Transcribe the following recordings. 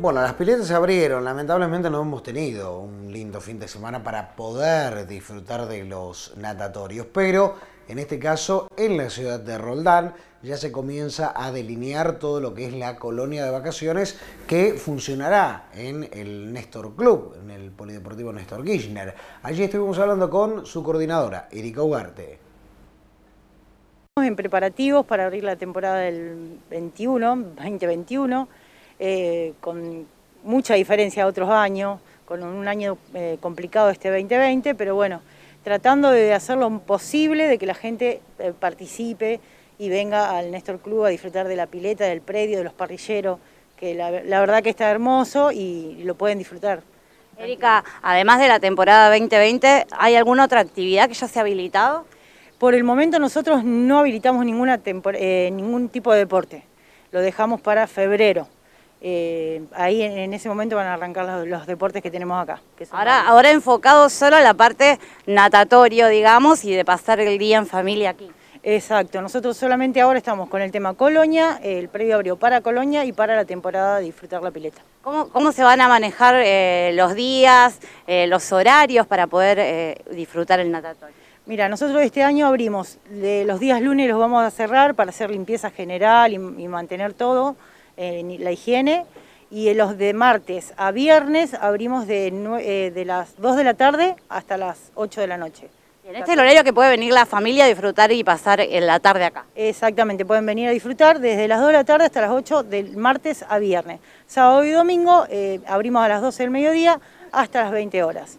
Bueno, las piletas se abrieron. Lamentablemente no hemos tenido un lindo fin de semana para poder disfrutar de los natatorios, pero en este caso en la ciudad de Roldán ya se comienza a delinear todo lo que es la colonia de vacaciones que funcionará en el Néstor Club, en el Polideportivo Néstor Kirchner. Allí estuvimos hablando con su coordinadora, Erika Ugarte en preparativos para abrir la temporada del 21, 2021. Eh, con mucha diferencia de otros años, con un año eh, complicado este 2020, pero bueno, tratando de hacer lo posible de que la gente eh, participe y venga al Néstor Club a disfrutar de la pileta, del predio, de los parrilleros, que la, verdad que está hermoso y lo pueden disfrutar. Erika, además de la temporada 2020, ¿hay alguna otra actividad que ya se ha habilitado? Por el momento nosotros no habilitamos ningún tipo de deporte, lo dejamos para febrero. Eh, ahí en, ese momento van a arrancar los, deportes que tenemos acá. ahora, enfocado solo a la parte natatorio, digamos, y de pasar el día en familia aquí. Exacto, nosotros solamente ahora estamos con el tema Colonia, el predio abrió para Colonia y para la temporada de disfrutar la pileta. ¿Cómo, se van a manejar eh, los días, eh, los horarios para poder disfrutar el natatorio? Mira, nosotros este año abrimos, de los días lunes los vamos a cerrar para hacer limpieza general y mantener todo. Eh, la higiene y eh, los de martes a viernes abrimos de, eh, de las 2 de la tarde hasta las 8 de la noche. En este es el horario que puede venir la familia a disfrutar y pasar en la tarde acá. Exactamente, pueden venir a disfrutar desde las 2 de la tarde hasta las 8 del martes a viernes. Sábado y domingo abrimos a las 12 del mediodía hasta las 20 horas,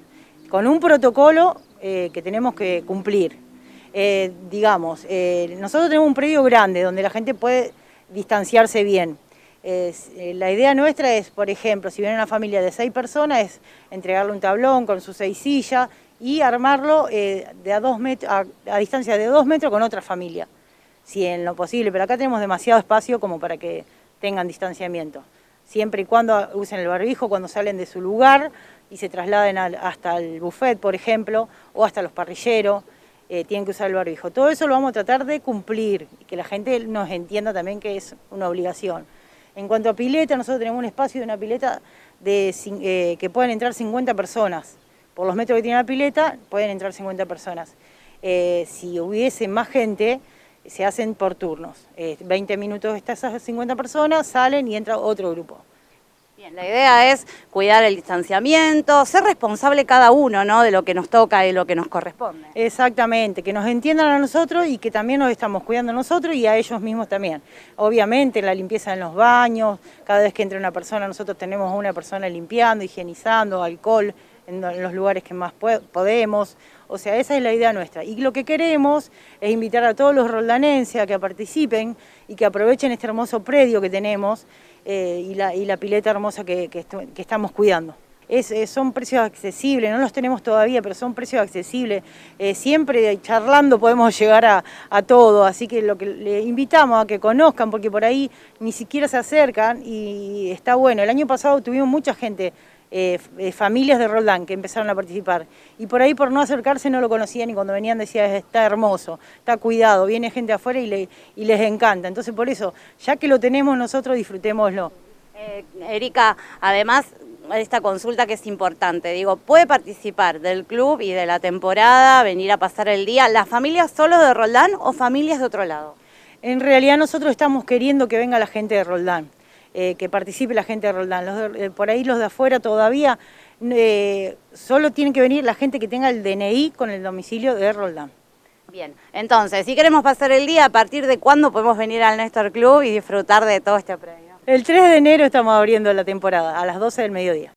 con un protocolo que tenemos que cumplir. digamos, nosotros tenemos un predio grande donde la gente puede distanciarse bien, eh, la idea nuestra es, por ejemplo, si viene una familia de seis personas, es entregarle un tablón con sus seis sillas y armarlo eh, a, distancia de dos metros con otra familia, si en lo posible. Pero acá tenemos demasiado espacio como para que tengan distanciamiento. Siempre y cuando usen el barbijo, cuando salen de su lugar y se trasladen hasta el buffet, por ejemplo, o hasta los parrilleros, eh, tienen que usar el barbijo. Todo eso lo vamos a tratar de cumplir y que la gente nos entienda también que es una obligación. En cuanto a pileta, nosotros tenemos un espacio de una pileta de, eh, que pueden entrar 50 personas. Por los metros que tiene la pileta, pueden entrar 50 personas. Eh, si hubiese más gente, se hacen por turnos. 20 eh, minutos estas 50 personas, salen y entra otro grupo la idea es cuidar el distanciamiento, ser responsable cada uno de lo que nos toca y lo que nos corresponde. Exactamente, que nos entiendan a nosotros y que también nos estamos cuidando nosotros y a ellos mismos también. Obviamente la limpieza en los baños, cada vez que entra una persona nosotros tenemos a una persona limpiando, higienizando, alcohol, en los lugares que más podemos. O sea, esa es la idea nuestra. Y lo que queremos es invitar a todos los roldanenses a que participen y que aprovechen este hermoso predio que tenemos eh, y, la, pileta hermosa que, estamos cuidando. Es, eh, son precios accesibles, no los tenemos todavía, pero son precios accesibles. Eh, siempre charlando podemos llegar a, a, todo, así que lo que le invitamos a que conozcan, porque por ahí ni siquiera se acercan y está bueno. El año pasado tuvimos mucha gente eh, eh, familias de Roldán que empezaron a participar. Y por ahí por no acercarse no lo conocían y cuando venían decían está hermoso, está cuidado, viene gente afuera y, le, y les encanta. Entonces por eso, ya que lo tenemos nosotros, disfrutémoslo. Eh, Erika, además esta consulta que es importante. Digo, puede participar del club y de la temporada, venir a pasar el día, las familias solo de Roldán o familias de otro lado. En realidad nosotros estamos queriendo que venga la gente de Roldán. Eh, que participe la gente de Roldán. Eh, por ahí los de afuera todavía eh, solo tiene que venir la gente que tenga el DNI con el domicilio de Roldán. Bien, entonces, si queremos pasar el día, ¿a partir de cuándo podemos venir al Néstor Club y disfrutar de todo este premio? El 3 de enero estamos abriendo la temporada, a las 12 del mediodía.